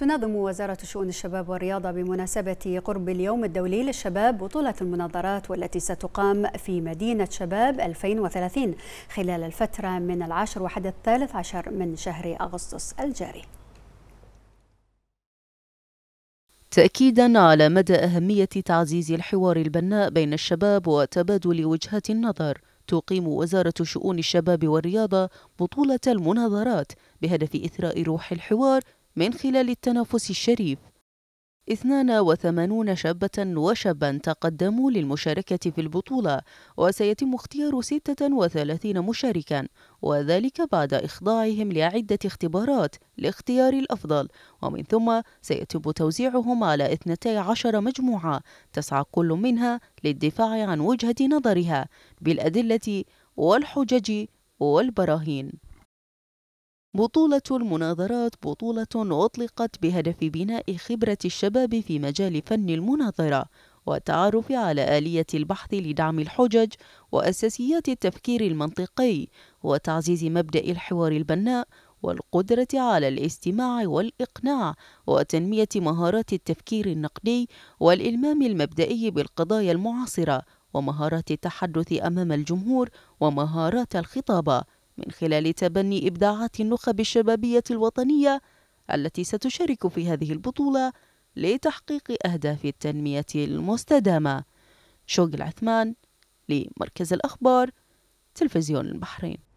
تنظم وزارة شؤون الشباب والرياضة بمناسبة قرب اليوم الدولي للشباب بطولة المناظرات والتي ستقام في مدينة شباب 2030 خلال الفترة من العاشر وحد الثالث عشر من شهر أغسطس الجاري تأكيدا على مدى أهمية تعزيز الحوار البناء بين الشباب وتبادل وجهات النظر تقيم وزارة شؤون الشباب والرياضة بطولة المناظرات بهدف إثراء روح الحوار من خلال التنافس الشريف 82 شابة وشابا تقدموا للمشاركة في البطولة وسيتم اختيار 36 مشاركا وذلك بعد إخضاعهم لعدة اختبارات لاختيار الأفضل ومن ثم سيتم توزيعهم على 12 مجموعة تسعى كل منها للدفاع عن وجهة نظرها بالأدلة والحجج والبراهين بطولة المناظرات بطولة أطلقت بهدف بناء خبرة الشباب في مجال فن المناظرة والتعرف على آلية البحث لدعم الحجج وأساسيات التفكير المنطقي وتعزيز مبدأ الحوار البناء والقدرة على الاستماع والإقناع وتنمية مهارات التفكير النقدي والإلمام المبدئي بالقضايا المعاصرة ومهارات التحدث أمام الجمهور ومهارات الخطابة من خلال تبني إبداعات النخب الشبابية الوطنية التي ستشارك في هذه البطولة لتحقيق أهداف التنمية المستدامة شوق العثمان لمركز الأخبار تلفزيون البحرين